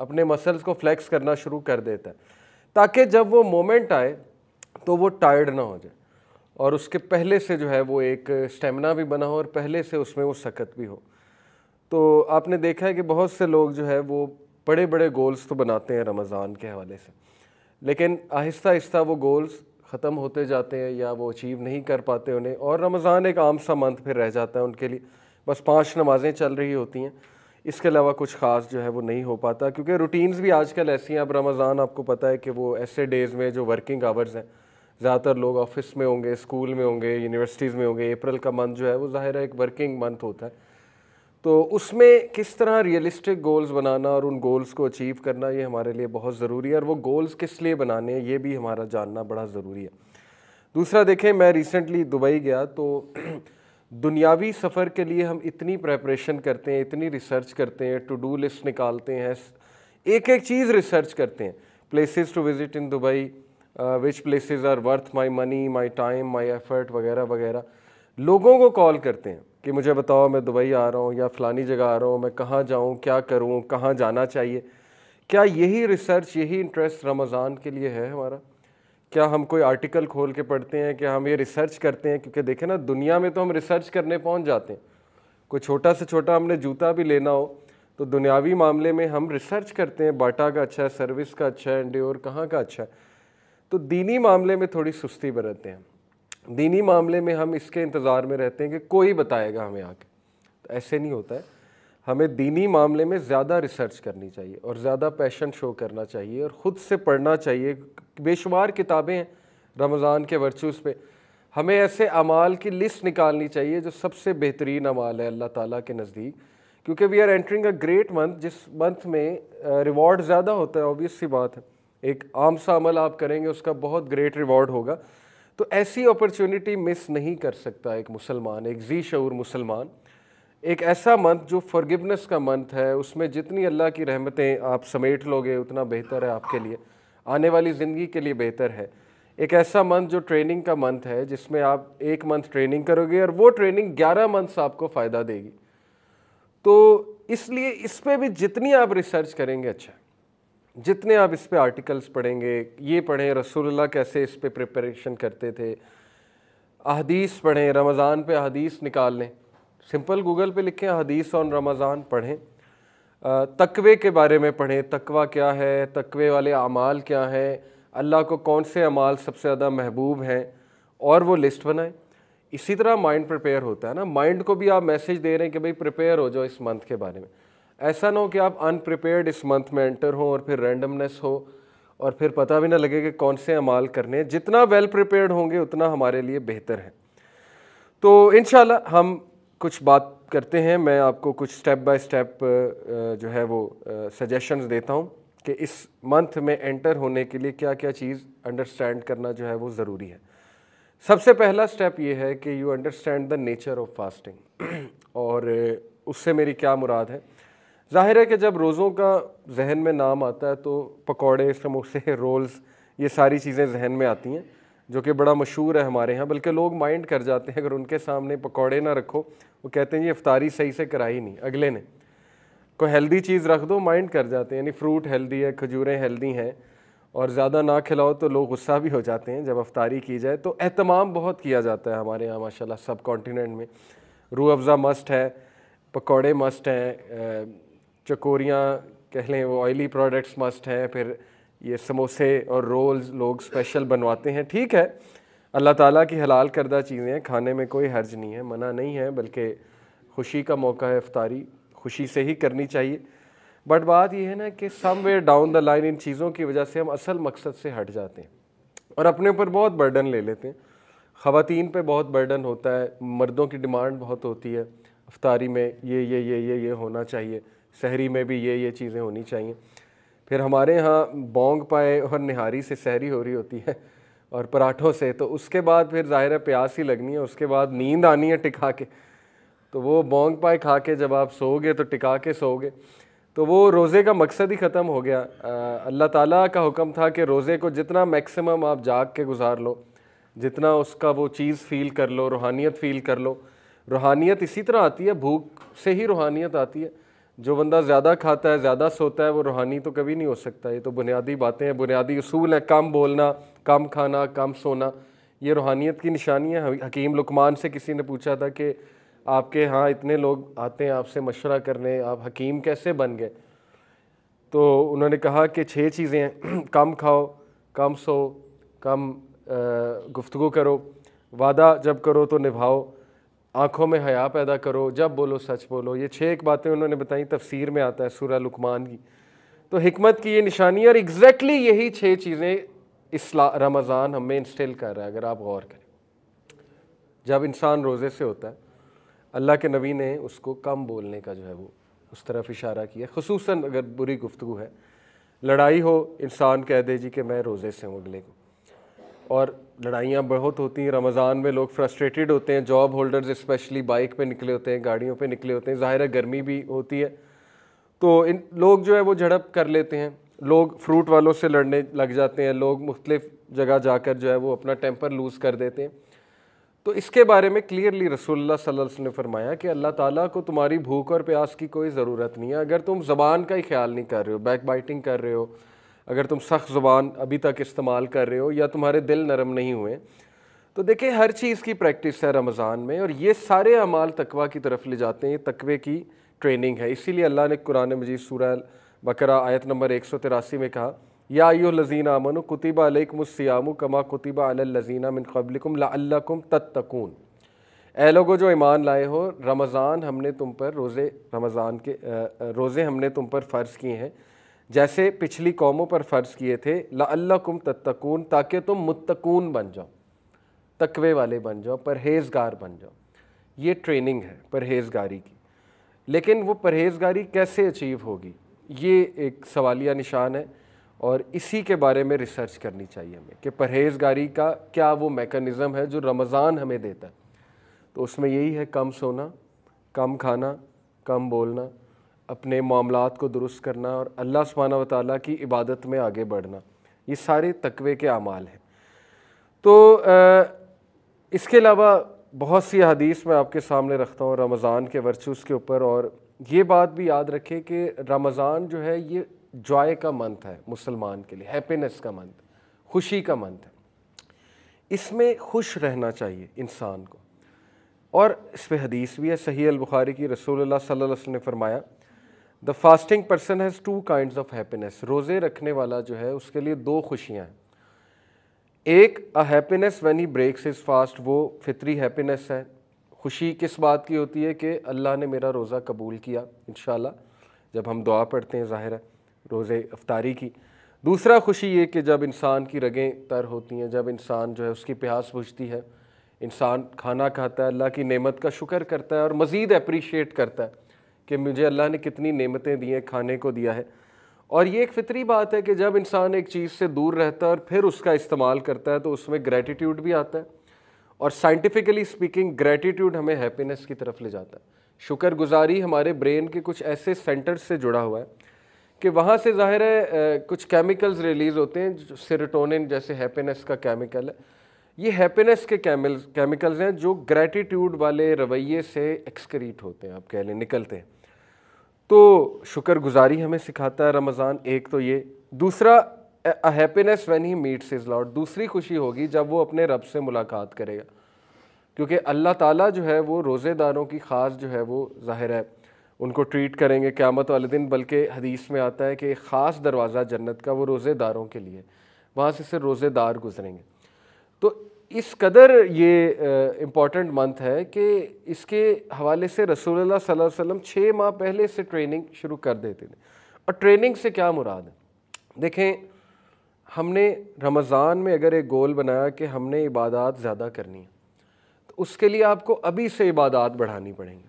अपने मसल्स को फ्लैक्स करना शुरू कर देता है ताकि जब वो मोमेंट आए तो वो टायर्ड ना हो जाए और उसके पहले से जो है वो एक स्टेमिना भी बना हो और पहले से उसमें वो सकत भी हो तो आपने देखा है कि बहुत से लोग जो है वो बड़े बड़े गोल्स तो बनाते हैं रमज़ान के हवाले से लेकिन आहिस्ता आहिस्ता वो गोल्स ख़त्म होते जाते हैं या वो अचीव नहीं कर पाते उन्हें और रमज़ान एक आम सा मंथ फिर रह जाता है उनके लिए बस पांच नमाज़ें चल रही होती हैं इसके अलावा कुछ ख़ास जो है वो नहीं हो पाता क्योंकि रूटीन्स भी आजकल ऐसी हैं अब रमज़ान आपको पता है कि वो ऐसे डेज़ में जो वर्किंग आवर्स हैं ज़्यादातर लोग ऑफिस में होंगे स्कूल में होंगे यूनिवर्सिटीज़ में होंगे अप्रैल का मंथ जो है वो ज़ाहिर है एक वर्किंग मंथ होता है तो उसमें किस तरह रियलिस्टिक गोल्स बनाना और उन गोल्स को अचीव करना ये हमारे लिए बहुत ज़रूरी है और वो गोल्स किस लिए बनाने हैं ये भी हमारा जानना बड़ा ज़रूरी है दूसरा देखें मैं रिसेंटली दुबई गया तो दुनियावी सफ़र के लिए हम इतनी प्रेपरेशन करते हैं इतनी रिसर्च करते हैं टू डू लिस्ट निकालते हैं एक एक चीज़ रिसर्च करते हैं places to visit in Dubai which places are worth my money my time my effort वगैरह वगैरह लोगों को कॉल करते हैं कि मुझे बताओ मैं दुबई आ रहा हूँ या फ़लानी जगह आ रहा हूँ मैं कहाँ जाऊँ क्या करूँ कहाँ जाना चाहिए क्या यही रिसर्च यही इंटरेस्ट रमज़ान के लिए है हमारा क्या हम कोई आर्टिकल खोल के पढ़ते हैं क्या हम ये रिसर्च करते हैं क्योंकि देखें ना दुनिया में तो हम रिसर्च करने पहुंच जाते हैं कोई छोटा से छोटा हमने जूता भी लेना हो तो दुनियावी मामले में हम रिसर्च करते हैं बाटा का अच्छा है सर्विस का अच्छा है एंडियोर कहाँ का अच्छा है तो दीनी मामले में थोड़ी सुस्ती बरतते हैं दीनी मामले में हम इसके इंतज़ार में रहते हैं कि कोई बताएगा हमें आके तो ऐसे नहीं होता है हमें दीनी मामले में ज़्यादा रिसर्च करनी चाहिए और ज़्यादा पैशन शो करना चाहिए और ख़ुद से पढ़ना चाहिए बेशुमार किताबें हैं रमज़ान के वर्चूस पे हमें ऐसे अमाल की लिस्ट निकालनी चाहिए जो सबसे बेहतरीन अमाल है अल्लाह ताला के नज़दीक क्योंकि we are entering a great month जिस मंथ में रिवॉर्ड ज़्यादा होता है ऑबियस सी बात है एक आम सा अमल आप करेंगे उसका बहुत ग्रेट रिवॉर्ड होगा तो ऐसी अपॉर्चुनिटी मिस नहीं कर सकता एक मुसलमान एक जी शूर मुसलमान एक ऐसा मंथ जो फॉरगिवनेस का मंथ है उसमें जितनी अल्लाह की रहमतें आप समेट लोगे उतना बेहतर है आपके लिए आने वाली ज़िंदगी के लिए बेहतर है एक ऐसा मंथ जो ट्रेनिंग का मंथ है जिसमें आप एक मंथ ट्रेनिंग करोगे और वो ट्रेनिंग ग्यारह मंथ्स आपको फ़ायदा देगी तो इसलिए इस पर भी जितनी आप रिसर्च करेंगे अच्छा जितने आप इस पर आर्टिकल्स पढ़ेंगे ये पढ़ें रसूलुल्लाह कैसे इस पर प्रिपरेशन करते थे अहदीस पढ़ें रमज़ान पे अहदीस निकाल लें सिंपल गूगल पे लिखें हदीस ऑन रमज़ान पढ़ें तकवे के बारे में पढ़ें तकवा क्या है तकवे वाले अमाल क्या हैं अल्लाह को कौन से अमाल सबसे ज़्यादा महबूब हैं और वो लिस्ट बनाएं इसी तरह माइंड प्रिपेयर होता है ना माइंड को भी आप मैसेज दे रहे हैं कि भाई प्रिपेयर हो जाओ इस मंथ के बारे में ऐसा ना हो कि आप अनप्रिपेयर्ड इस मंथ में एंटर हों और फिर रैंडमनेस हो और फिर पता भी ना लगे कि कौन से अमाल करने हैं जितना वेल प्रिपेयर्ड होंगे उतना हमारे लिए बेहतर है तो इन हम कुछ बात करते हैं मैं आपको कुछ स्टेप बाय स्टेप जो है वो सजेशंस देता हूँ कि इस मंथ में एंटर होने के लिए क्या क्या चीज़ अंडरस्टैंड करना जो है वो ज़रूरी है सबसे पहला स्टेप ये है कि you understand the nature of fasting और उससे मेरी क्या मुराद है जाहिर है कि जब रोज़ों का जहन में नाम आता है तो पकौड़े समोसे रोल्स ये सारी चीज़ें जहन में आती हैं जो कि बड़ा मशहूर है हमारे यहाँ बल्कि लोग माइंड कर जाते हैं अगर उनके सामने पकौड़े ना रखो वो कहते हैं ये अफ्तारी सही से कराई नहीं अगले ने कोई हेल्दी चीज़ रख दो माइंड कर जाते हैं यानी फ्रूट हेल्दी है खजूरें हेल्दी हैं और ज़्यादा ना खिलाओ तो लोग गुस्सा भी हो जाते हैं जब अफ्तारी की जाए तो अहतमाम बहुत किया जाता है हमारे यहाँ माशाल्लाह सब कॉन्टीनेंट में रू अफ़ज़ा मस्ट है पकौड़े मस्ट हैं चकोरियाँ कह लें वो ऑयली प्रोडक्ट्स मस्ट हैं फिर ये समोसे और रोल्स लोग स्पेशल बनवाते हैं ठीक है अल्लाह ताला की हलाल करदा चीज़ें खाने में कोई हर्ज नहीं है मना नहीं है बल्कि खुशी का मौका है अफ्तारी खुशी से ही करनी चाहिए बट बात यह है ना कि somewhere down the line इन चीज़ों की वजह से हम असल मकसद से हट जाते हैं और अपने ऊपर बहुत बर्डन ले लेते हैं ख़वातीन पे बहुत बर्डन होता है मर्दों की डिमांड बहुत होती है अफ्तारी में ये ये ये ये ये होना चाहिए शहरी में भी ये ये चीज़ें होनी चाहिए फिर हमारे यहाँ बोंग पाए और निहारी से सहरी हो रही होती है और पराठों से तो उसके बाद फिर ज़ाहिर है प्यास ही लगनी है उसके बाद नींद आनी है टिका के तो वो बोंग पाए खा के जब आप सोओगे तो टिका के सोओगे तो वो रोज़े का मकसद ही ख़त्म हो गया अल्लाह ताला का हुक्म था कि रोज़े को जितना मैक्सिमम आप जाग के गुजार लो जितना उसका वो चीज़ फ़ील कर लो रूहानियत फ़ील कर लो रूहानियत इसी तरह आती है भूख से ही रूहानियत आती है जो बंदा ज़्यादा खाता है ज़्यादा सोता है वो रूहानी तो कभी नहीं हो सकता ये तो बुनियादी बातें हैं बुनियादी असूल हैं कम बोलना कम खाना कम सोना ये रूहानियत की निशानी है हकीम लुकमान से किसी ने पूछा था कि आपके यहाँ इतने लोग आते हैं आपसे मशवरा करने आप हकीम कैसे बन गए तो उन्होंने कहा कि छः चीज़ें हैं कम खाओ कम सो कम गुफ्तु करो वादा जब करो तो निभाओ आंखों में हया पैदा करो जब बोलो सच बोलो ये छः एक बातें उन्होंने बताई तफसीर में आता है सूर्य लुकमान की तो हमत की ये निशानी और एग्जैक्टली यही छः चीज़ें इसला रमज़ान हमें इंस्टिल कर रहा है अगर आप गौर करें जब इंसान रोज़े से होता है अल्लाह के नबी ने उसको कम बोलने का जो है वो उस तरफ इशारा किया खसूस अगर बुरी गुफ्तु है लड़ाई हो इंसान कह दे जी कि मैं रोज़े से हूँ अगले को और लड़ाइयाँ बहुत होती हैं रमज़ान में लोग फ्रस्ट्रेटेड होते हैं जॉब होल्डर्स इस्पेशली बाइक पे निकले होते हैं गाड़ियों पे निकले होते हैं ज़ाहिर है गर्मी भी होती है तो इन लोग जो है वो झड़प कर लेते हैं लोग फ्रूट वालों से लड़ने लग जाते हैं लोग मुख्तलिफ जगह जाकर जो है वो अपना टेम्पर लूज़ कर देते हैं तो इसके बारे में क्लियरली रसोल्ला सल्लल्लाहु ने फरमाया कि अल्लाह ताला को तुम्हारी भूख और प्यास की कोई ज़रूरत नहीं है अगर तुम ज़बान का ही ख्याल नहीं कर रहे हो बैक बाइटिंग कर रहे हो अगर तुम सख्त ज़ुबान अभी तक इस्तेमाल कर रहे हो या तुम्हारे दिल नरम नहीं हुए तो देखे हर चीज़ की प्रैक्टिस है रमज़ान में और ये सारे अमाल तकवा की तरफ ले जाते हैं तकवे की ट्रेनिंग है इसीलिए अल्लाह ने कुरान मजीद सूरह बकरा आयत नंबर एक सौ तिरासी में कहा या यो लजीन अमन कुतिबा अलकमस्याम कमा कुतिबा अलजीना मिन कबलिकुम लाकुम तत्तकून ए लोगों जो ईमान लाए हो रमज़ान हमने तुम पर रोज़े रमज़ान के रोज़े हमने तुम पर फ़र्ज़ किए हैं जैसे पिछली कौमों पर फ़र्ज़ किए थे लम तत्तकून ताकि तुम मुतकून बन जाओ तकवे वाले बन जाओ परहेजगार बन जाओ ये ट्रेनिंग है परहेजगारी की लेकिन वो परहेजगारी कैसे अचीव होगी ये एक सवालिया निशान है और इसी के बारे में रिसर्च करनी चाहिए हमें कि परहेजगारी का क्या वो मेकनिज़म है जो रमज़ान हमें देता है तो उसमें यही है कम सोना कम खाना कम बोलना अपने मामला को दुरुस्त करना और अल्लाह सुबहाना वाली की इबादत में आगे बढ़ना ये सारे तकवे के अमाल हैं तो इसके अलावा बहुत सी हदीस मैं आपके सामने रखता हूँ रमज़ान के वर्चूस के ऊपर और ये बात भी याद रखें कि रमज़ान जो है ये जॉय का मंथ है मुसलमान के लिए हैप्पीनेस का मंथ खुशी का मंथ है इसमें खुश रहना चाहिए इंसान को और इस पर हदीस भी है सही अलबुखारी की रसूल सल्ला वसम ने फरमाया the fasting person has two kind of happiness रोज़े रखने वाला जो है उसके लिए दो खुशियाँ हैं एक a happiness when he breaks his fast वो फितरी हैप्पीनेस है खुशी किस बात की होती है कि अल्लाह ने मेरा रोज़ा कबूल किया इन जब हम दुआ पढ़ते हैं ज़ाहिर है रोज़े अफ्तारी की दूसरा खुशी ये कि जब इंसान की रगें तर होती हैं जब इंसान जो है उसकी प्यास बुझती है इंसान खाना खाता है अल्लाह की नेमत का शुक्र करता है और मज़ीद अप्रीशिएट करता है कि मुझे अल्लाह ने कितनी नेमतें दी हैं खाने को दिया है और ये एक फितरी बात है कि जब इंसान एक चीज़ से दूर रहता है और फिर उसका इस्तेमाल करता है तो उसमें ग्रैटिट्यूड भी आता है और साइंटिफिकली स्पीकिंग ग्रेटिट्यूड हमें हैप्पीनेस की तरफ ले जाता है शुक्रगुजारी हमारे ब्रेन के कुछ ऐसे सेंटर्स से जुड़ा हुआ है कि वहाँ से जाहिर है कुछ केमिकल्स रिलीज़ होते हैं सिरटोनिन जैसे हैप्पीनेस का केमिकल है ये हैप्पीनेस के केमिल केमिकल्स हैं जो ग्रैटिट्यूड वाले रवैये से एक्सक्रीट होते हैं आप कह लें निकलते हैं तो शुक्रगुजारी हमें सिखाता है रमज़ान एक तो ये दूसरा happiness when he meets his lord दूसरी खुशी होगी जब वो अपने रब से मुलाकात करेगा क्योंकि अल्लाह ताला जो है वो रोज़ेदारों की ख़ास जो है वो ज़ाहिर है उनको ट्रीट करेंगे क़्यामत वाले दिन बल्कि हदीस में आता है कि ख़ास दरवाज़ा जन्नत का वो रोज़ेदारों के लिए वहाँ से सिर्फ रोज़ेदार गुजरेंगे तो इस कदर ये इम्पॉर्टेंट मंथ है कि इसके हवाले से रसूलुल्लाह सल्लल्लाहु अलैहि वसल्लम छः माह पहले से ट्रेनिंग शुरू कर देते थे और ट्रेनिंग से क्या मुराद है देखें हमने रमज़ान में अगर एक गोल बनाया कि हमने इबादत ज़्यादा करनी है तो उसके लिए आपको अभी से इबादत बढ़ानी पड़ेंगी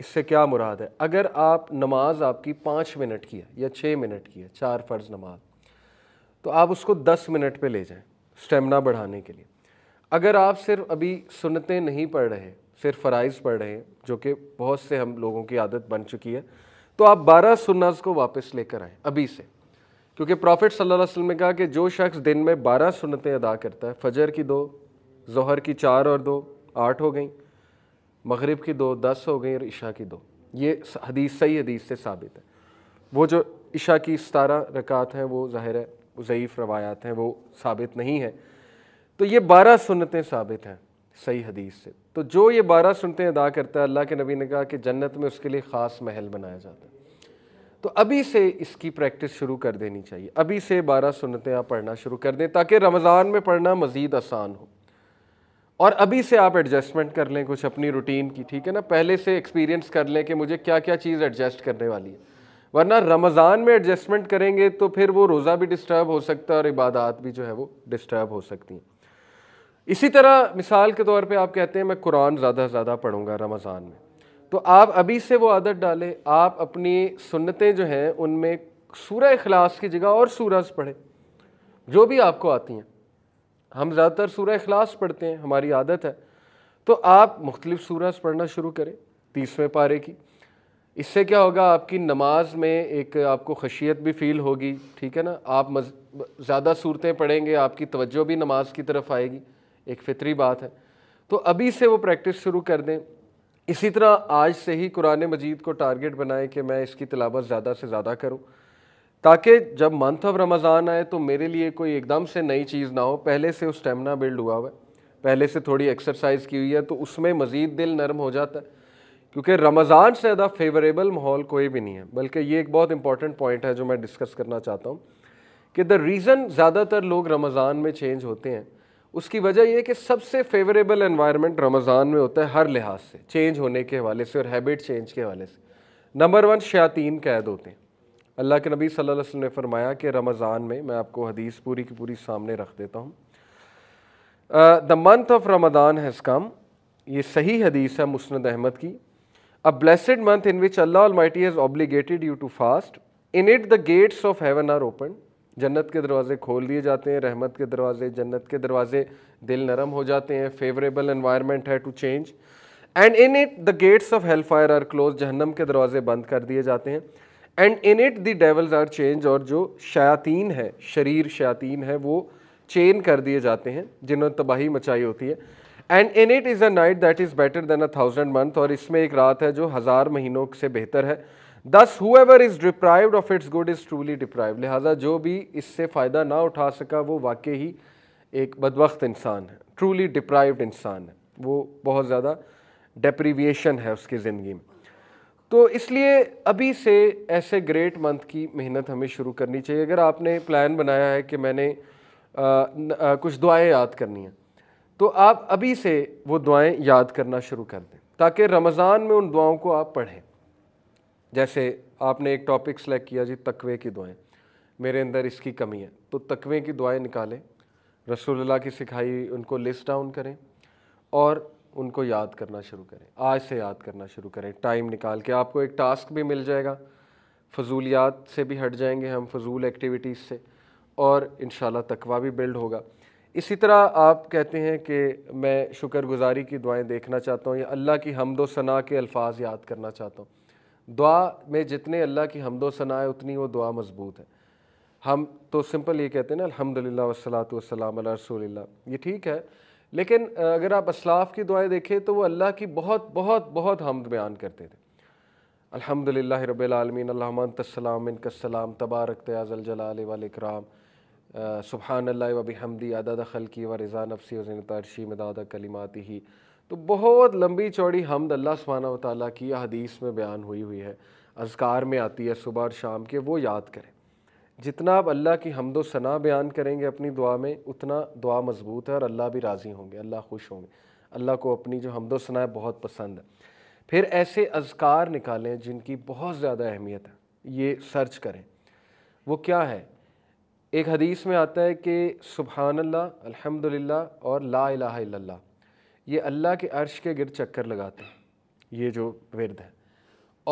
इससे क्या मुराद है अगर आप नमाज आपकी पाँच मिनट की है या छः मिनट की है चार फ़र्ज़ नमाज तो आप उसको दस मिनट पर ले जाएँ स्टेमिना बढ़ाने के लिए अगर आप सिर्फ अभी सुनते नहीं पढ़ रहे सिर्फ फ़राइज़ पढ़ रहे हैं जो कि बहुत से हम लोगों की आदत बन चुकी है तो आप बारह सुन्नाज को वापस लेकर आएँ अभी से क्योंकि प्रॉफिट सल्लल्लाहु अलैहि वसल्लम ने कहा कि जो शख्स दिन में बारह सुनतें अदा करता है फजर की दो जहर की चार और दो आठ हो गई मगरिब की दो दस हो गई और इशा की दो ये हदीस सही हदीस से साबित है वो जो इशा की सतारह रकात हैं वो ज़ाहिर है ज़यीफ़ रवायात हैं वो साबित नहीं है तो ये बारह सुनतें साबित हैं सही हदीस से तो जो ये बारह सुनते अदा करता है अल्लाह के नबी ने कहा कि जन्नत में उसके लिए ख़ास महल बनाया जाता है तो अभी से इसकी प्रैक्टिस शुरू कर देनी चाहिए अभी से बारह सुनतें आप पढ़ना शुरू कर दें ताकि रमज़ान में पढ़ना मज़ीद आसान हो और अभी से आप एडजस्टमेंट कर लें कुछ अपनी रूटीन की ठीक है ना पहले से एक्सपीरियंस कर लें कि मुझे क्या क्या चीज़ एडजस्ट करने वाली है वरना रमज़ान में एडजस्टमेंट करेंगे तो फिर वो रोज़ा भी डिस्टर्ब हो सकता है और इबादत भी जो है वो डिस्टर्ब हो सकती हैं इसी तरह मिसाल के तौर पे आप कहते हैं मैं कुरान ज़्यादा से ज़्यादा पढ़ूंगा रमज़ान में तो आप अभी से वो आदत डालें आप अपनी सुन्नतें जो हैं उनमें सूर्य अखलास की जगह और सूरज पढ़ें जो भी आपको आती हैं हम ज़्यादातर सूर्य अखलास पढ़ते हैं हमारी आदत है तो आप मुख्तलिफ़ सूरज पढ़ना शुरू करें तीसवें पारे की इससे क्या होगा आपकी नमाज में एक आपको खशियत भी फील होगी ठीक है ना आप ज़्यादा सूरतें पढ़ेंगे आपकी तवज्जो भी नमाज की तरफ आएगी एक फितरी बात है तो अभी से वो प्रैक्टिस शुरू कर दें इसी तरह आज से ही कुरान मजीद को टारगेट बनाए कि मैं इसकी तलावत ज़्यादा से ज़्यादा करूँ ताकि जब मंथ ऑफ रमज़ान आए तो मेरे लिए कोई एकदम से नई चीज़ ना हो पहले से उस स्टेमिना बिल्ड हुआ हुआ है पहले से थोड़ी एक्सरसाइज की हुई है तो उसमें मज़ीद दिल नरम हो जाता है क्योंकि रमज़ान से ज़्यादा फेवरेबल माहौल कोई भी नहीं है बल्कि ये एक बहुत इंपॉर्टेंट पॉइंट है जो मैं डिस्कस करना चाहता हूँ कि द रीज़न ज़्यादातर लोग रमज़ान में चेंज होते हैं उसकी वजह यह कि सबसे फेवरेबल एनवायरनमेंट रमज़ान में होता है हर लिहाज से चेंज होने के हवाले से और हैबिट चेंज के हवाले से नंबर वन शयातीन कैद होते हैं अल्लाह के नबी सल्लल्लाहु अलैहि वसल्लम ने फरमाया कि रमज़ान में मैं आपको हदीस पूरी की पूरी सामने रख देता हूँ the month of Ramadan has come ये सही हदीस है मुस्द अहमद की a blessed month in which Allah almighty has obligated you to fast in it the gates of heaven are open जन्नत के दरवाज़े खोल दिए जाते हैं रहमत के दरवाज़े जन्नत के दरवाज़े दिल नरम हो जाते हैं फेवरेबल इन्वायरमेंट है to change and in it the gates of hell fire are closed जहन्नम के दरवाजे बंद कर दिए जाते हैं and in it the devils are chained और जो शयातीन है शरीर शयातीन है वो चेन कर दिए जाते हैं जिन्होंने तबाही मचाई होती है and in it is a night that is better than a thousand month और इसमें एक रात है जो हज़ार महीनों से बेहतर है thus whoever is deprived of its good is truly deprived लिहाजा जो भी इससे फ़ायदा ना उठा सका वो वाकई ही एक बदवक्त इंसान है ट्रूली डिप्राइव्ड इंसान है वो बहुत ज़्यादा डेप्रीविएशन है उसकी ज़िंदगी में तो इसलिए अभी से ऐसे ग्रेट मंथ की मेहनत हमें शुरू करनी चाहिए अगर आपने प्लान बनाया है कि मैंने आ, न, आ, कुछ दुआएं याद करनी हैं तो आप अभी से वो दुआएं याद करना शुरू कर दें ताकि रमज़ान में उन दुआओं को आप पढ़ें जैसे आपने एक टॉपिक सेलेक्ट किया जी तकवे की दुआएं मेरे अंदर इसकी कमी है तो तकवे की दुआएं निकालें रसूलुल्लाह की सिखाई उनको लिस्ट डाउन करें और उनको याद करना शुरू करें आज से याद करना शुरू करें टाइम निकाल के आपको एक टास्क भी मिल जाएगा फजूलियात से भी हट जाएंगे हम फजूल एक्टिविटीज़ से और इन तकवा भी बिल्ड होगा इसी तरह आप कहते हैं कि मैं शुक्रगुजारी की दुआएं देखना चाहता हूँ या अल्लाह की हमदो सना के अल्फाज याद करना चाहता हूँ दुआ में जितने अल्लाह की हमदो है उतनी वो दुआ मजबूत है हम तो सिंपल ये कहते हैं ना अलहमदिल्ला वसलात वसलाम रसोल्ला ये ठीक है लेकिन अगर आप असलाफ़ की दुआएं देखें तो वो अल्लाह की बहुत बहुत बहुत हमद बयान करते थे अलहमदिल्ला रबालमीन तस्सलाम इनकसलाम तबारक तयाजल जलाल वाल इकराम सुबहान अल्लाह वबी हमदी अदाद खलकी व रज़ा नफसी वजनतारशी मदादा कलिमाती ही तो बहुत लंबी चौड़ी हमद अल्लाह सुबहाना ताली की हदीस में बयान हुई हुई है अजकार में आती है सुबह और शाम के वो याद करें जितना आप अल्लाह की हमदोसना सना बयान करेंगे अपनी दुआ में उतना दुआ मजबूत है और अल्लाह भी राज़ी होंगे अल्लाह खुश होंगे अल्लाह को अपनी जो हमदो सना है बहुत पसंद है फिर ऐसे अजकार निकालें जिनकी बहुत ज़्यादा अहमियत है ये सर्च करें वो क्या है एक हदीस में आता है कि सुबहानल्ला अल्हम्दुलिल्लाह और ला इलाहा ये अल्लाह के अर्श के गिर चक्कर लगाते हैं ये जो विरद है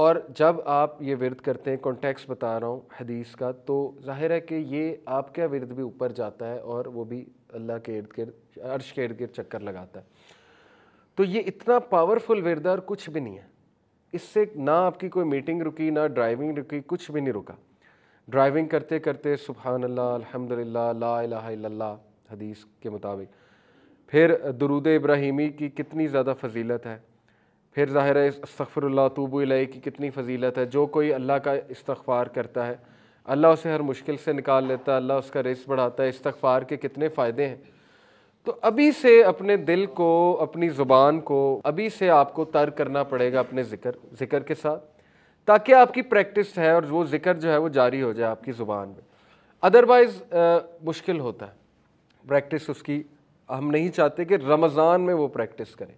और जब आप ये विरद करते हैं कॉन्टेक्स बता रहा हूँ हदीस का तो जाहिर है कि ये आपका विरद भी ऊपर जाता है और वो भी अल्लाह के इर्द गिर्द अर्श के इर्द गिर्द चक्कर लगाता है तो ये इतना पावरफुल विरद और कुछ भी नहीं है इससे ना आपकी कोई मीटिंग रुकी ना ड्राइविंग रुकी कुछ भी नहीं रुका ड्राइविंग करते करते सुबहान अल्लाह अल्हम्दुलिल्लाह ला इलाहा इल्लल्लाह हदीस के मुताबिक फिर दरूद इब्राहिमी की कितनी ज़्यादा फजीलत है फिर ज़ाहिर है इस्तफ़रल्ला तूबल की कितनी फजीलत है जो कोई अल्लाह का इस्तफ़ार करता है अल्लाह उसे हर मुश्किल से निकाल लेता है अल्लाह उसका रिस्क बढ़ाता है इस्तफ़ार के कितने फ़ायदे हैं तो अभी से अपने दिल को अपनी ज़ुबान को अभी से आपको तर करना पड़ेगा अपने ज़िक्र ज़िक्र के साथ ताकि आपकी प्रैक्टिस है और वो ज़िक्र जो है वो जारी हो जाए आपकी ज़ुबान में अदरवाइज़ मुश्किल होता है प्रैक्टिस उसकी हम नहीं चाहते कि रमज़ान में वो प्रैक्टिस करें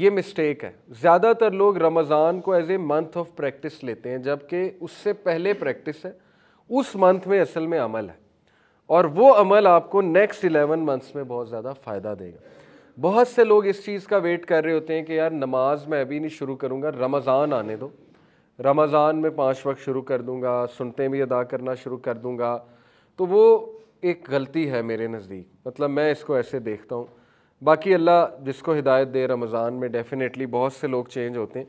ये मिस्टेक है ज़्यादातर लोग रमज़ान को as a month of practice लेते हैं जबकि उससे पहले प्रैक्टिस है उस मंथ में असल में अमल है और वो अमल आपको नेक्स्ट इलेवन मंथ्स में बहुत ज़्यादा फ़ायदा देगा बहुत से लोग इस चीज़ का वेट कर रहे होते हैं कि यार नमाज मैं अभी नहीं शुरू करूँगा रमज़ान आने दो रमज़ान में पाँच वक्त शुरू कर दूँगा सुनते भी अदा करना शुरू कर दूँगा तो वो एक गलती है मेरे नज़दीक मतलब मैं इसको ऐसे देखता हूँ बाकी अल्लाह जिसको हिदायत दे रमज़ान में डेफ़िनेटली बहुत से लोग चेंज होते हैं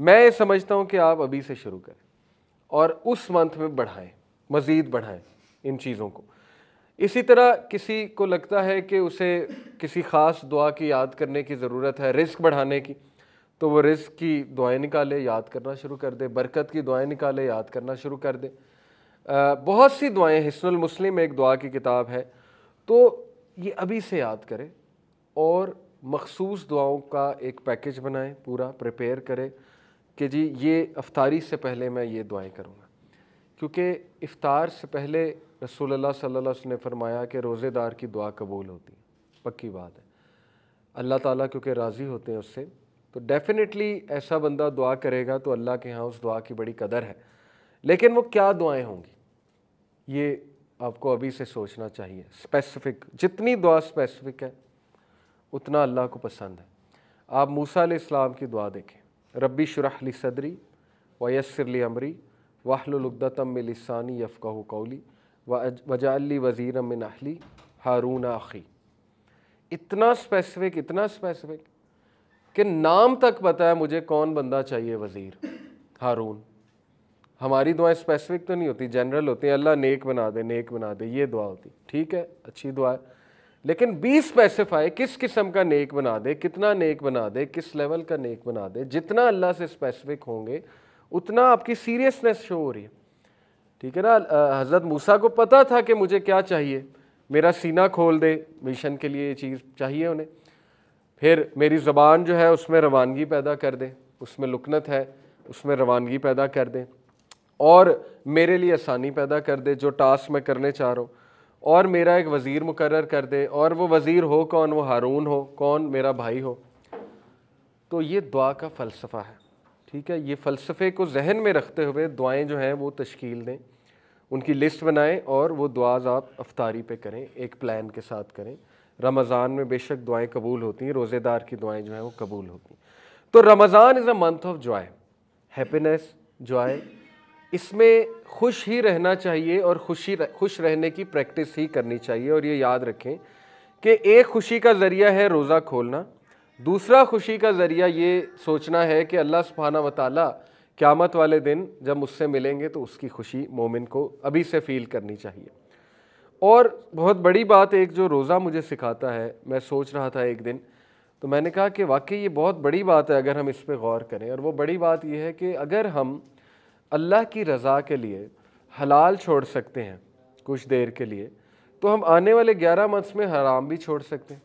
मैं ये समझता हूँ कि आप अभी से शुरू करें और उस मंथ में बढ़ाएं मज़ीद बढ़ाएं इन चीज़ों को इसी तरह किसी को लगता है कि उसे किसी ख़ास दुआ की याद करने की ज़रूरत है रिस्क बढ़ाने की तो वो रिस्क की दुआएं निकाले याद करना शुरू कर दे बरकत की दुआएं निकाले याद करना शुरू कर दे आ, बहुत सी दुआएं हिसनुल मुस्लिम एक दुआ की किताब है तो ये अभी से याद करें और मखसूस दुआओं का एक पैकेज बनाएं पूरा प्रिपेयर करें कि जी ये अफ्तारी से पहले मैं ये दुआएं करूँगा क्योंकि इफ़ार से पहले रसोल्ला सल्ला ने फरमाया कि रोज़ेदार की दुआ कबूल होती है पक्की बात है अल्लाह ताला क्योंकि राज़ी होते हैं उससे तो डेफिनेटली ऐसा बंदा दुआ करेगा तो अल्लाह के यहाँ उस दुआ की बड़ी कदर है लेकिन वो क्या दुआएं होंगी ये आपको अभी से सोचना चाहिए स्पेसिफिक जितनी दुआ स्पेसिफिक है उतना अल्लाह को पसंद है आप मूसा इस्लाम की दुआ देखें रब्बी शराहली सदरी व यसरली अमरी वाहलुलगदतम लिसानी कौली वजाली वज़ीरमिन अहली हारून आखी इतना स्पेसिफिक इतना स्पेसिफिक कि नाम तक पता है मुझे कौन बंदा चाहिए वज़ीर हारून हमारी दुआएं स्पेसिफिक तो नहीं होती जनरल होती हैं अल्लाह नेक बना दे नेक बना दे ये दुआ होती ठीक है अच्छी दुआ है लेकिन बी स्पेसिफाई किस किस्म का नेक बना दे कितना नेक बना दे किस लेवल का नेक बना दे जितना अल्लाह से स्पेसिफिक होंगे उतना आपकी सीरियसनेस शो हो रही है ठीक है ना हज़रत मूसा को पता था कि मुझे क्या चाहिए मेरा सीना खोल दे मिशन के लिए ये चीज़ चाहिए उन्हें फिर मेरी ज़बान जो है उसमें रवानगी पैदा कर दें उसमें लुकनत है उसमें रवानगी पैदा कर दें और मेरे लिए आसानी पैदा कर दे जो टास्क मैं करने चाह रहा हूँ और मेरा एक वज़ीर मुकर कर दे और वो वज़ीर हो कौन वो हारून हो कौन मेरा भाई हो तो ये दुआ का फ़लसफ़ा है ठीक है ये फ़लसफ़े को जहन में रखते हुए दुआएं जो हैं वो तश्कील दें उनकी लिस्ट बनाएं और वो दुआज आप अफ्तारी पे करें एक प्लान के साथ करें रमज़ान में बेशक दुआएं कबूल होती हैं रोज़ेदार की दुआएं जो हैं वो कबूल होती हैं तो Ramzan is a month of joy happiness joy इसमें खुश ही रहना चाहिए और खुशी खुश रहने की प्रैक्टिस ही करनी चाहिए और ये याद रखें कि एक खुशी का ज़रिया है रोज़ा खोलना दूसरा खुशी का ज़रिया ये सोचना है कि अल्लाह सुबहाना वाली क़्यामत वाले दिन जब मुझसे मिलेंगे तो उसकी खुशी मोमिन को अभी से फ़ील करनी चाहिए और बहुत बड़ी बात एक जो रोज़ा मुझे सिखाता है मैं सोच रहा था एक दिन तो मैंने कहा कि वाकई ये बहुत बड़ी बात है अगर हम इस पर गौर करें और वो बड़ी बात यह है कि अगर हम अल्लाह की रज़ा के लिए हलाल छोड़ सकते हैं कुछ देर के लिए तो हम आने वाले ग्यारह मंथ्स में हराम भी छोड़ सकते हैं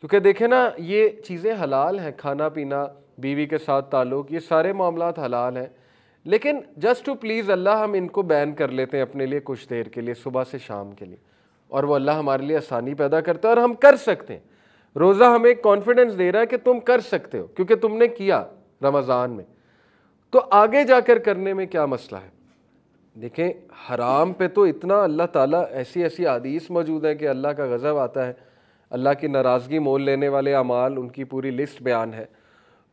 क्योंकि देखें ना ये चीज़ें हलाल हैं खाना पीना बीवी के साथ ताल्लुक ये सारे मामला हलाल हैं लेकिन जस्ट टू प्लीज़ अल्लाह हम इनको बैन कर लेते हैं अपने लिए कुछ देर के लिए सुबह से शाम के लिए और वो अल्लाह हमारे लिए आसानी पैदा करता है और हम कर सकते हैं रोज़ा हमें कॉन्फिडेंस दे रहा है कि तुम कर सकते हो क्योंकि तुमने किया रमज़ान में तो आगे जाकर करने में क्या मसला है देखें हराम पे तो इतना अल्लाह ताला ऐसी ऐसी आदीस मौजूद है कि अल्लाह का गज़ब आता है अल्लाह की नाराज़गी मोल लेने वाले अमाल उनकी पूरी लिस्ट बयान है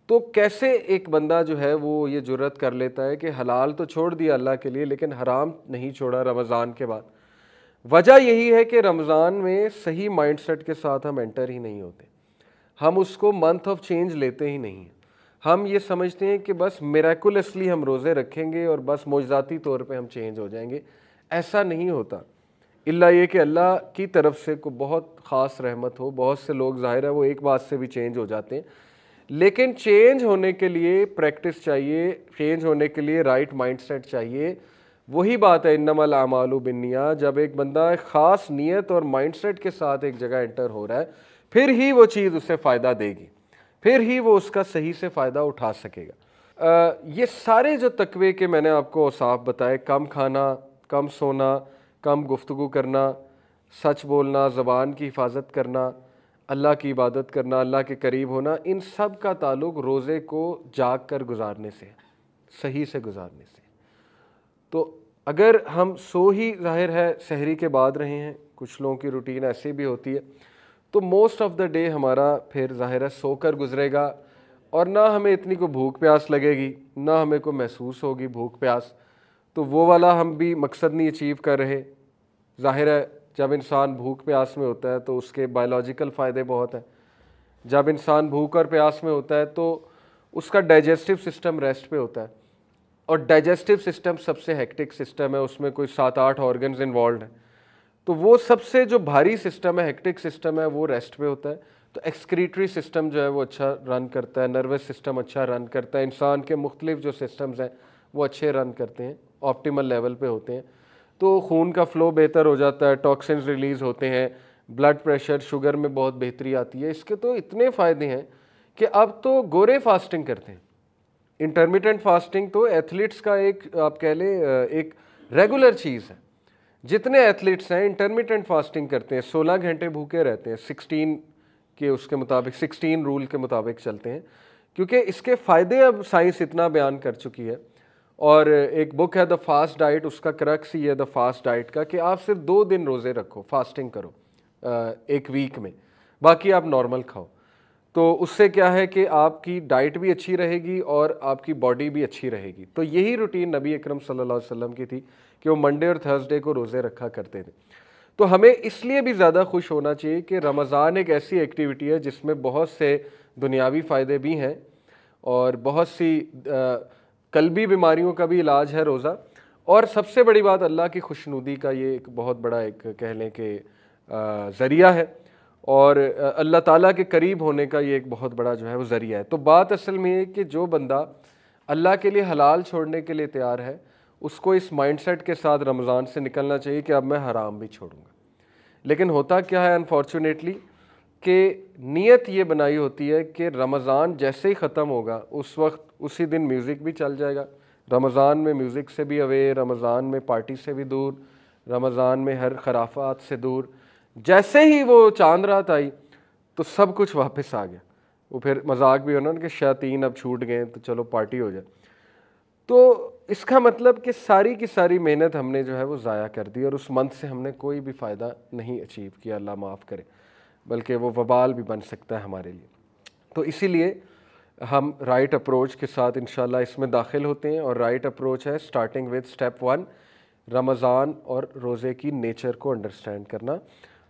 तो कैसे एक बंदा जो है वो ये जरूरत कर लेता है कि हलाल तो छोड़ दिया अल्लाह के लिए लेकिन हराम नहीं छोड़ा रमज़ान के बाद वजह यही है कि रमज़ान में सही माइंडसेट के साथ हम एंटर ही नहीं होते हम उसको मंथ ऑफ चेंज लेते ही नहीं हैं हम ये समझते हैं कि बस मेरेकुलसली हम रोज़े रखेंगे और बस मोजाती तौर पे हम चेंज हो जाएंगे ऐसा नहीं होता इल्ला ये कि अल्लाह की तरफ से को बहुत ख़ास रहमत हो बहुत से लोग ज़ाहिर है वो एक बात से भी चेंज हो जाते हैं लेकिन चेंज होने के लिए प्रैक्टिस चाहिए चेंज होने के लिए राइट माइंड चाहिए वही बात है इन्नमल आमालू बिनिया जब एक बंदा एक ख़ास नीयत और माइंडसेट के साथ एक जगह एंटर हो रहा है फिर ही वो चीज़ उसे फ़ायदा देगी फिर ही वो उसका सही से फ़ायदा उठा सकेगा आ, ये सारे जो तकवे के मैंने आपको साफ बताए कम खाना कम सोना कम गुफ्तु करना सच बोलना ज़बान की हिफाजत करना अल्लाह की इबादत करना अल्लाह के करीब होना इन सब का ताल्लुक रोज़े को जाग कर गुजारने से सही से गुजारने से तो अगर हम सो ही जाहिर है शहरी के बाद रहे हैं कुछ लोगों की रूटीन ऐसी भी होती है तो मोस्ट ऑफ़ द डे हमारा फिर ज़ाहिर है सो कर गुजरेगा और ना हमें इतनी को भूख प्यास लगेगी ना हमें को महसूस होगी भूख प्यास तो वो वाला हम भी मकसद नहीं अचीव कर रहे ज़ाहिर है जब इंसान भूख प्यास में होता है तो उसके बायोलॉजिकल फ़ायदे बहुत हैं जब इंसान भूख और प्यास में होता है तो उसका डाइजेस्टिव सिस्टम रेस्ट पे होता है और डाइजेस्टिव सिस्टम सबसे हेक्टिक सिस्टम है उसमें कोई सात आठ ऑर्गन्स इन्वॉल्व हैं तो वो सबसे जो भारी सिस्टम है हेक्टिक सिस्टम है वो रेस्ट पे होता है तो एक्सक्रीटरी सिस्टम जो है वो अच्छा रन करता है नर्वस सिस्टम अच्छा रन करता है इंसान के मुख्तलिफ जो सिस्टम्स हैं वो अच्छे रन करते हैं ऑप्टिमल लेवल पे होते हैं तो खून का फ्लो बेहतर हो जाता है टॉक्सिन रिलीज़ होते हैं ब्लड प्रेशर शुगर में बहुत बेहतरी आती है इसके तो इतने फ़ायदे हैं कि अब तो गोरे फास्टिंग करते हैं इंटरमीडियंट फास्टिंग तो एथलीट्स का एक आप कह लें एक रेगुलर चीज़ है जितने एथलीट्स हैं इंटरमीडियंट फास्टिंग करते हैं सोलह घंटे भूखे रहते हैं सिक्सटीन के उसके मुताबिक सिक्सटीन रूल के मुताबिक चलते हैं क्योंकि इसके फ़ायदे अब साइंस इतना बयान कर चुकी है और एक बुक है द फास्ट डाइट उसका क्रक्स ही है द फास्ट डाइट का कि आप सिर्फ दो दिन रोज़े रखो फास्टिंग करो एक वीक में बाकी आप नॉर्मल खाओ तो उससे क्या है कि आपकी डाइट भी अच्छी रहेगी और आपकी बॉडी भी अच्छी रहेगी तो यही रूटीन नबी अकरम सल्लल्लाहु अलैहि वसल्लम की थी कि वो मंडे और थर्सडे को रोज़े रखा करते थे तो हमें इसलिए भी ज़्यादा खुश होना चाहिए कि रमज़ान एक ऐसी एक्टिविटी है जिसमें बहुत से दुनियावी फ़ायदे भी हैं और बहुत सी कलबी बीमारियों का भी इलाज है रोज़ा और सबसे बड़ी बात अल्लाह की खुशनुदी का ये एक बहुत बड़ा एक कह लें कि ज़रिया है और अल्लाह ताला के करीब होने का ये एक बहुत बड़ा जो है वो ज़रिया है तो बात असल में ये कि जो बंदा अल्लाह के लिए हलाल छोड़ने के लिए तैयार है उसको इस माइंडसेट के साथ रमज़ान से निकलना चाहिए कि अब मैं हराम भी छोड़ूंगा लेकिन होता क्या है अनफॉर्चुनेटली कि नीयत ये बनाई होती है कि रमज़ान जैसे ही ख़त्म होगा उस वक्त उसी दिन म्यूज़िक भी चल जाएगा रमज़ान में म्यूज़िक से भी अवे रमज़ान में पार्टी से भी दूर रमज़ान में हर खराफात से दूर जैसे ही वो चांद रात आई तो सब कुछ वापस आ गया वो फिर मजाक भी होना कि शैतीन अब छूट गए तो चलो पार्टी हो जाए तो इसका मतलब कि सारी की सारी मेहनत हमने जो है वो ज़ाया कर दी और उस मंथ से हमने कोई भी फ़ायदा नहीं अचीव किया अल्लाह माफ़ करे बल्कि वो वबाल भी बन सकता है हमारे लिए तो इसीलिए हम राइट अप्रोच के साथ इन इसमें दाखिल होते हैं और राइट अप्रोच है starting with step one Ramzan और रोज़े की नेचर को अंडरस्टैंड करना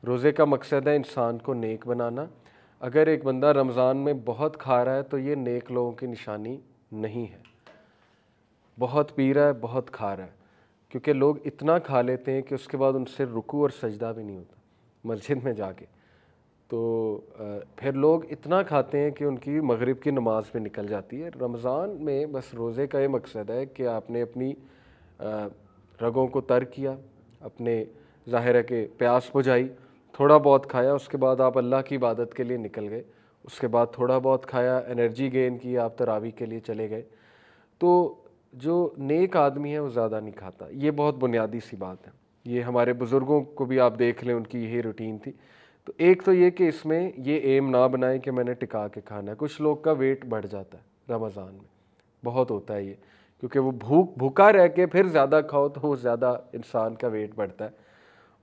रोज़े का मकसद है इंसान को नेक बनाना अगर एक बंदा रमज़ान में बहुत खा रहा है तो ये नेक लोगों की निशानी नहीं है बहुत पी रहा है बहुत खा रहा है क्योंकि लोग इतना खा लेते हैं कि उसके बाद उनसे रुकू और सजदा भी नहीं होता मस्जिद में जाके तो फिर लोग इतना खाते हैं कि उनकी मगरिब की नमाज़ में निकल जाती है रमज़ान में बस रोज़े का ये मकसद है कि आपने अपनी रगों को तर किया अपने ज़ाहिर है कि प्यास बुझाई थोड़ा बहुत खाया उसके बाद आप अल्लाह की इबादत के लिए निकल गए उसके बाद थोड़ा बहुत खाया एनर्जी गेन की आप तरावी के लिए चले गए तो जो नेक आदमी है वो ज़्यादा नहीं खाता ये बहुत बुनियादी सी बात है ये हमारे बुज़ुर्गों को भी आप देख लें उनकी यही रूटीन थी तो एक तो ये कि इसमें ये एम ना बनाएं कि मैंने टिका के खाना है कुछ लोग का वेट बढ़ जाता है रमज़ान में बहुत होता है ये क्योंकि वो भूख भूखा रह के फिर ज़्यादा खाओ तो वो ज़्यादा इंसान का वेट बढ़ता है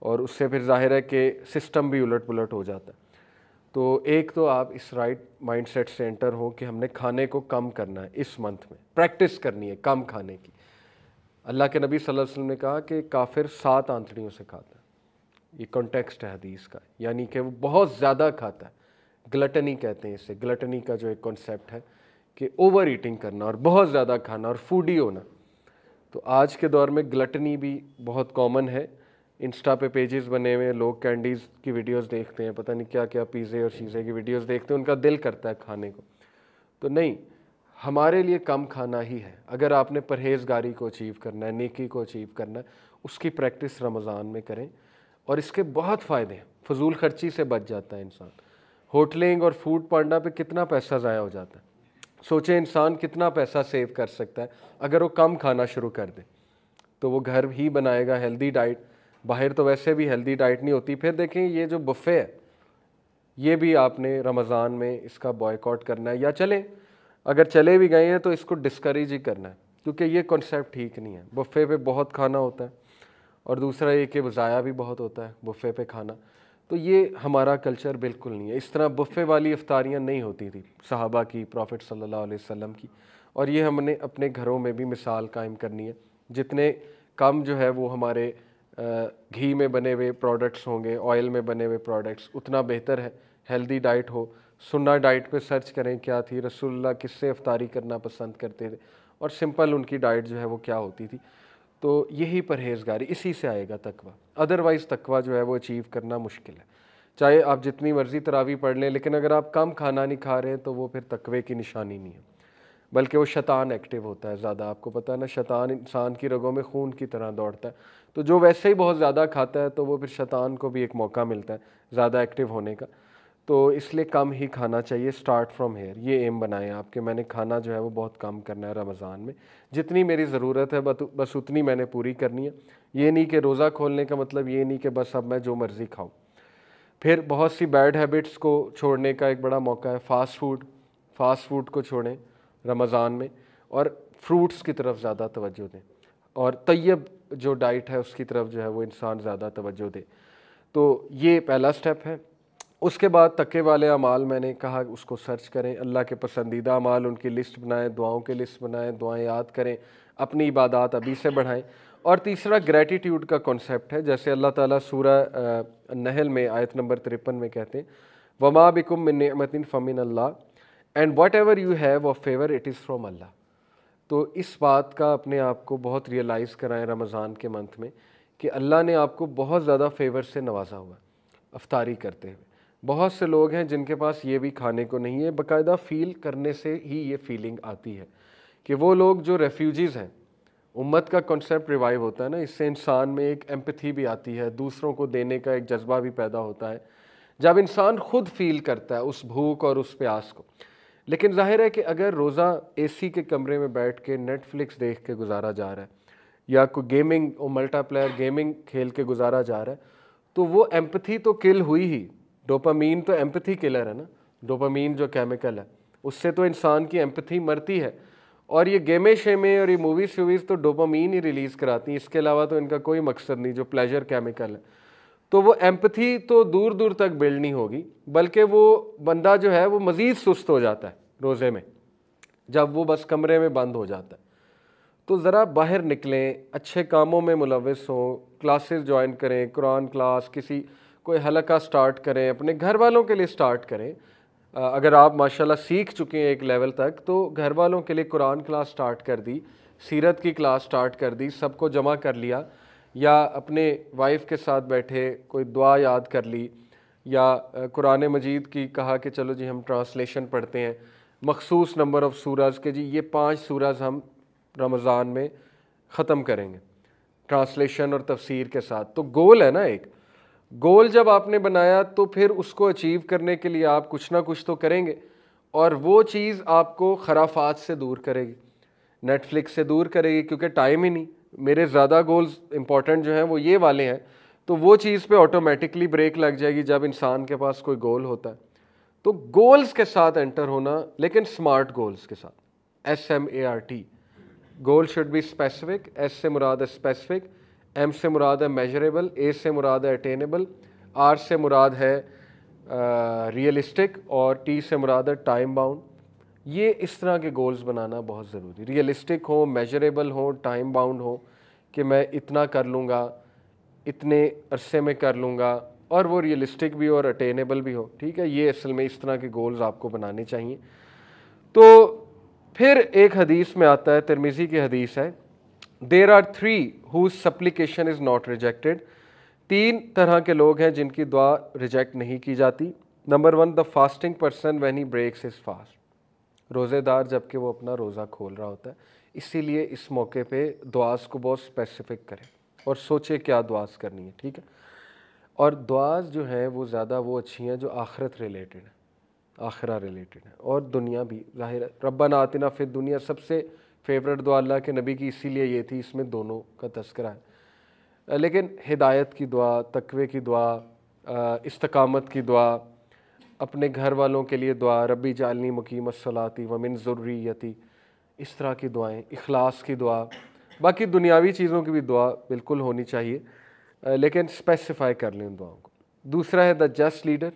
और उससे फिर जाहिर है कि सिस्टम भी उलट पुलट हो जाता है तो एक तो आप इस राइट माइंडसेट से एंटर हो कि हमने खाने को कम करना है इस मंथ में प्रैक्टिस करनी है कम खाने की अल्लाह के नबी सल्लल्लाहु अलैहि वसल्लम ने कहा कि काफिर सात आंतड़ियों से खाता है ये कॉन्टेक्स्ट है हदीस का यानी कि वो बहुत ज़्यादा खाता है ग्लटनी कहते हैं इसे ग्लटनी का जो एक कॉन्सेप्ट है कि ओवर ईटिंग करना और बहुत ज़्यादा खाना और फूडी होना तो आज के दौर में ग्लटनी भी बहुत कॉमन है इंस्टा पे पेजेस बने हुए लोग कैंडीज़ की वीडियोस देखते हैं पता नहीं क्या क्या पिज़्ज़े और शीज़े की वीडियोस देखते हैं उनका दिल करता है खाने को तो नहीं हमारे लिए कम खाना ही है अगर आपने परहेजगारी को अचीव करना है नेकी को अचीव करना है उसकी प्रैक्टिस रमज़ान में करें और इसके बहुत फ़ायदे हैं फजूल खर्ची से बच जाता है इंसान होटलिंग और फूड पांडा पर कितना पैसा ज़ाया हो जाता है सोचें इंसान कितना पैसा सेव कर सकता है अगर वो कम खाना शुरू कर दे तो वो घर ही बनाएगा हेल्दी डाइट बाहर तो वैसे भी हेल्दी डाइट नहीं होती फिर देखें ये जो बुफ़े है ये भी आपने रमज़ान में इसका बॉयकॉट करना है या चलें अगर चले भी गए हैं तो इसको डिस्करेज ही करना है क्योंकि ये कॉन्सेप्ट ठीक नहीं है बुफ़े पे बहुत खाना होता है और दूसरा ये कि ज़ाया भी बहुत होता है बुफ़े पे खाना तो ये हमारा कल्चर बिल्कुल नहीं है इस तरह बुफ़े वाली अफ्तारियाँ नहीं होती थी सहाबा की प्रॉफिट सल्ला वम की और ये हमने अपने घरों में भी मिसाल कायम करनी है जितने कम जो है वो हमारे घी में बने हुए प्रोडक्ट्स होंगे ऑयल में बने हुए प्रोडक्ट्स उतना बेहतर है हेल्दी डाइट हो सुन्ना डाइट पे सर्च करें क्या थी रसुल्ला किससे अफ्तारी करना पसंद करते थे और सिंपल उनकी डाइट जो है वो क्या होती थी तो यही परहेजगारी इसी से आएगा तकवा अदरवाइज़ तकवा जो है वो अचीव करना मुश्किल है चाहे आप जितनी मर्ज़ी तरावी पढ़ लें लेकिन अगर आप कम खाना नहीं खा रहे हैं तो वो फिर तकवे की निशानी नहीं है बल्कि वो शैतान एक्टिव होता है ज़्यादा आपको पता है ना शैतान इंसान की रगों में खून की तरह दौड़ता है तो जो वैसे ही बहुत ज़्यादा खाता है तो वो फिर शैतान को भी एक मौका मिलता है ज़्यादा एक्टिव होने का तो इसलिए कम ही खाना चाहिए स्टार्ट फ्रॉम हेयर ये एम बनाएं आपके मैंने खाना जो है वो बहुत कम करना है रमज़ान में जितनी मेरी ज़रूरत है बस उतनी मैंने पूरी करनी है ये नहीं कि रोज़ा खोलने का मतलब ये नहीं कि बस अब मैं जो मर्ज़ी खाऊँ फिर बहुत सी बैड हैबिट्स को छोड़ने का एक बड़ा मौका है फ़ास्ट फूड फ़ास्ट फूड को छोड़ें रमज़ान में और फ्रूट्स की तरफ ज़्यादा तवज्जो दें और तयब जो डाइट है उसकी तरफ जो है वो इंसान ज़्यादा तवज्जो दे तो ये पहला स्टेप है उसके बाद तके वाले अमाल मैंने कहा उसको सर्च करें अल्लाह के पसंदीदा अमाल उनकी लिस्ट बनाएं दुआओं की लिस्ट बनाएं दुआएं याद करें अपनी इबादत अभी से बढ़ाएं और तीसरा ग्रैटिट्यूड का कॉन्सेप्ट है जैसे अल्लाह ताला सूरा नहल में आयत नंबर तिरपन में कहते हैं वमा बिकुम मिन नमतिन फ़मिन अल्लाह and whatever you have a favour it is from Allah तो इस बात का अपने आप को बहुत रियलाइज़ कराएं रमज़ान के मंथ में कि अल्लाह ने आपको बहुत ज़्यादा फेवर से नवाजा हुआ अफ्तारी करते हुए बहुत से लोग हैं जिनके पास ये भी खाने को नहीं है बकायदा फ़ील करने से ही ये फीलिंग आती है कि वो लोग जो रेफ्यूज़ीज़ हैं उम्मत का कॉन्सेप्ट रिवाइव होता है ना इससे इंसान में एक एम्पथी भी आती है दूसरों को देने का एक जज्बा भी पैदा होता है जब इंसान ख़ुद फील करता है उस भूख और उस प्यास को लेकिन जाहिर है कि अगर रोज़ा एसी के कमरे में बैठ के नेटफ्लिक्स देख के गुजारा जा रहा है या कोई गेमिंग और मल्टाप्लेयर गेमिंग खेल के गुजारा जा रहा है तो वो एम्पथी तो किल हुई ही डोपामीन तो एम्पथी किलर है ना डोपामीन जो केमिकल है उससे तो इंसान की एम्पथी मरती है और ये गेमे शेमें और ये मूवीज़ शूवीज़ तो डोपामीन ही रिलीज़ कराती हैं इसके अलावा तो इनका कोई मकसद नहीं जो प्लेजर केमिकल है तो वो एम्पथी तो दूर दूर तक बिल्ड नहीं होगी बल्कि वो बंदा जो है वो मज़ीद सुस्त हो जाता है रोज़े में जब वो बस कमरे में बंद हो जाता है तो ज़रा बाहर निकलें अच्छे कामों में मुलविस हों क्लासेस ज्वाइन करें कुरान क्लास किसी कोई हलका स्टार्ट करें अपने घर वालों के लिए स्टार्ट करें अगर आप माशाल्लाह सीख चुके हैं एक लेवल तक तो घर वालों के लिए कुरान क्लास स्टार्ट कर दी सीरत की क्लास स्टार्ट कर दी सबको जमा कर लिया या अपने वाइफ़ के साथ बैठे कोई दुआ याद कर ली या कुरान मजीद की कहा कि चलो जी हम ट्रांसलेशन पढ़ते हैं मखसूस नंबर ऑफ़ सूरज के जी ये पांच सूरज हम रमज़ान में ख़त्म करेंगे ट्रांसलेशन और तफसीर के साथ तो गोल है ना एक गोल जब आपने बनाया तो फिर उसको अचीव करने के लिए आप कुछ ना कुछ तो करेंगे और वो चीज़ आपको खराफात से दूर करेगी नेटफ्लिक्स से दूर करेगी क्योंकि टाइम ही नहीं मेरे ज़्यादा गोल्स इंपॉर्टेंट जो हैं वो ये वाले हैं तो वो चीज़ पे ऑटोमेटिकली ब्रेक लग जाएगी जब इंसान के पास कोई गोल होता है तो गोल्स के साथ एंटर होना लेकिन स्मार्ट गोल्स के साथ S M A R T goal should be specific S से मुराद है स्पेसिफिक एम से मुराद है मेजरेबल ए से मुराद है अटेनेबल आर से मुराद है रियलिस्टिक uh, और टी से मुराद है टाइम बाउंड ये इस तरह के गोल्स बनाना बहुत ज़रूरी रियलिस्टिक हो मेजरेबल हो टाइम बाउंड हो कि मैं इतना कर लूँगा इतने अरसे में कर लूँगा और वो रियलिस्टिक भी हो और अटेनेबल भी हो ठीक है ये असल में इस तरह के गोल्स आपको बनाने चाहिए तो फिर एक हदीस में आता है तिरमिज़ी की हदीस है there are three whose supplication is not rejected तीन तरह के लोग हैं जिनकी दुआ रिजेक्ट नहीं की जाती number one the fasting person when he breaks his fast रोज़ेदार जबकि वो अपना रोज़ा खोल रहा होता है इसीलिए इस मौके पे दुआस को बहुत स्पेसिफिक करें और सोचे क्या दुआस करनी है ठीक है और दुआस जो है वो ज़्यादा वो अच्छी हैं जो आखरत रिलेटेड है आखरा रिलेटेड है और दुनिया भी ज़ाहिर रब्बा नातिना फिर दुनिया सबसे फेवरेट दुआ अल्लाह के नबी की इसीलिए ये थी इसमें दोनों का तस्करा है लेकिन हिदायत की दुआ तकवे की दुआ इस्तकामत की दुआ अपने घर वालों के लिए दुआ रबी जालनी मुकीम सलाती वमिन ज़रूरीती इस तरह की दुआएं इखलास की दुआ बाकी दुनियावी चीज़ों की भी दुआ बिल्कुल होनी चाहिए लेकिन स्पेसिफाई कर लें उन दुआओं को दूसरा है द जस्ट लीडर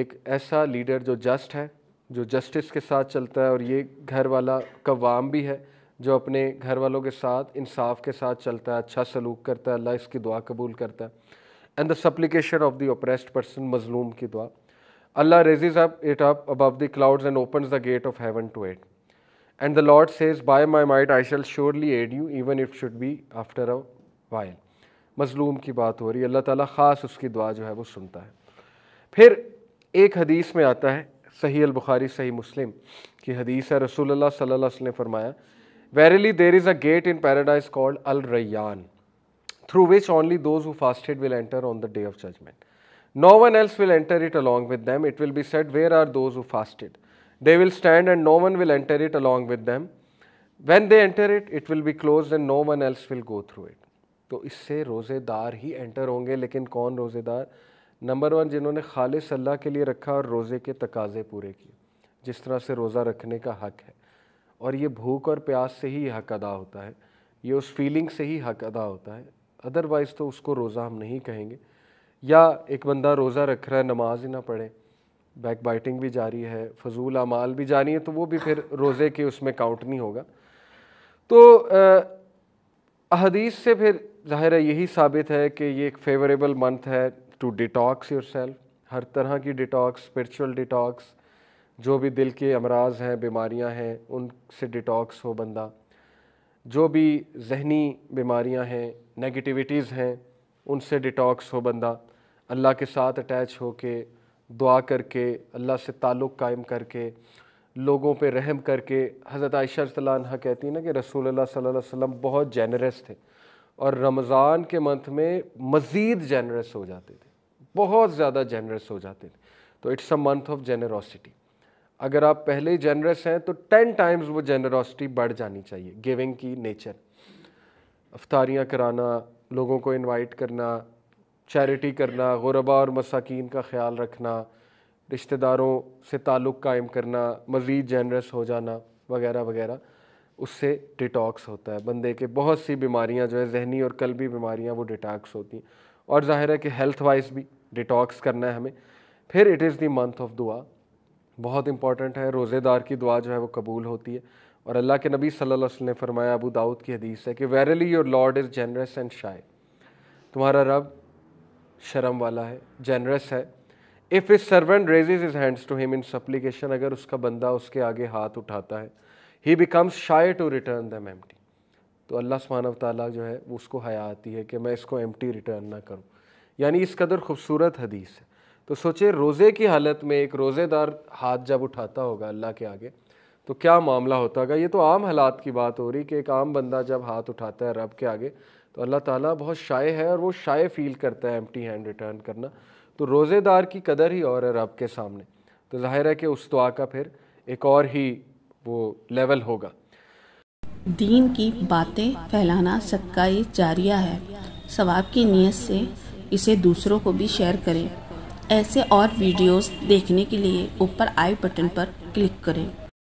एक ऐसा लीडर जो जस्ट है जो जस्टिस के साथ चलता है और ये घर वाला कवाम भी है जो अपने घर वालों के साथ इंसाफ के साथ चलता है अच्छा सलूक करता है अल्लाह इसकी दुआ कबूल करता है and the supplication of the oppressed person मजलूम की दुआ Allah raises up it up above the clouds and open the gate of heaven to it and the lord says by my might I shall surely aid you even if should be after a while मजलूम की बात हो रही है अल्लाह ताली ख़ास उसकी दुआ जो है वो सुनता है फिर एक हदीस में आता है सही अल बुखारी सही मुस्लिम की हदीस है रसूल सल्ला ने फरमाया verily there is a gate in paradise called Al Rayyan through which only those who fasted will enter on the day of judgment. No one else will enter it along with them. It will be said, Where are those who fasted? They will stand and no one will enter it along with them. When they enter it, it will be closed and no one else will go through it. तो इससे रोज़ेदार ही enter होंगे लेकिन कौन रोज़ेदार number one जिन्होंने खालिस अल्लाह के लिए रखा और रोज़े के तकाजे पूरे किए जिस तरह से रोज़ा रखने का हक है और ये भूख और प्यास से ही हक अदा होता है ये उस फीलिंग से ही हक अदा होता है अदरवाइज़ तो उसको रोज़ा हम नहीं कहेंगे या एक बंदा रोज़ा रख रहा है नमाज ही ना पढ़े बैक बाइटिंग भी जारी है फजूल अमाल भी जारी है तो वो भी फिर रोज़े के उसमें काउंट नहीं होगा तो अहदीस से फिर ज़ाहिर है यही साबित है कि ये एक फेवरेबल मंथ है टू डिटॉक्स योर सेल्फ हर तरह की डिटॉक्स स्परिचुअल डिटॉक्स जो भी दिल के अमराज हैं बीमारियां हैं उनसे डिटॉक्स हो बंदा जो भी जहनी बीमारियां हैं नेगेटिविटीज़ हैं उनसे डिटॉक्स हो बंदा अल्लाह के साथ अटैच हो के दुआ करके अल्लाह से ताल्लुक़ कायम करके लोगों पे रहम करके हज़रत आयशा तला कहती है ना कि रसूल सल्लल्लाहु वसल्लम बहुत जेनरस थे और रमज़ान के मंथ में मज़ीद जेनरस हो जाते थे बहुत ज़्यादा जेनरस हो जाते थे तो it's a month of generosity अगर आप पहले ही जेनरस हैं तो टेन टाइम्स वो जेनरॉसिटी बढ़ जानी चाहिए गिविंग की नेचर अफ्तारियाँ कराना लोगों को इनवाइट करना चैरिटी करना गुरबा और मसाकिन का ख्याल रखना रिश्तेदारों से ताल्लुक़ कायम करना मज़ीद जनरस हो जाना वगैरह वगैरह उससे डिटॉक्स होता है बंदे के बहुत सी बीमारियां जो है जहनी और भी बीमारियां वो डिटॉक्स होती हैं और ज़ाहिर है कि हेल्थ वाइज भी डिटॉक्स करना है हमें फिर it is the month of दुआ बहुत इंपॉर्टेंट है रोज़ेदार की दुआ जो है वो कबूल होती है और अल्लाह के नबी सल्लल्लाहु अलैहि वसल्लम ने फरमाया अबू दाऊद की हदीस है कि verily your lord is generous and shy तुम्हारा रब शर्म वाला है जनरस है if his servant raise his hands to him in supplication अगर उसका बंदा उसके आगे हाथ उठाता है he becomes shy to return them टी तो अल्लाह सुबहान ताली जो है उसको हया आती है कि मैं इसको एम टी रिटर्न ना करूँ यानी इस कदर खूबसूरत हदीस है तो सोचे रोज़े की हालत में एक रोज़ेदार हाथ जब उठाता होगा अल्लाह के आगे तो क्या मामला होता होगा ये तो आम हालात की बात हो रही कि एक आम बंदा जब हाथ उठाता है रब के आगे तो अल्लाह ताला बहुत शाए है और वो शाए फील करता है एम्प्टी हैंड रिटर्न करना तो रोज़ेदार की कदर ही और है रब के सामने तो जाहिर है कि उस दुआ का फिर एक और ही वो लेवल होगा दीन की बातें फैलाना सदका जारिया है सवाब की नीयत से इसे दूसरों को भी शेयर करें ऐसे और वीडियोस देखने के लिए ऊपर आई बटन पर क्लिक करें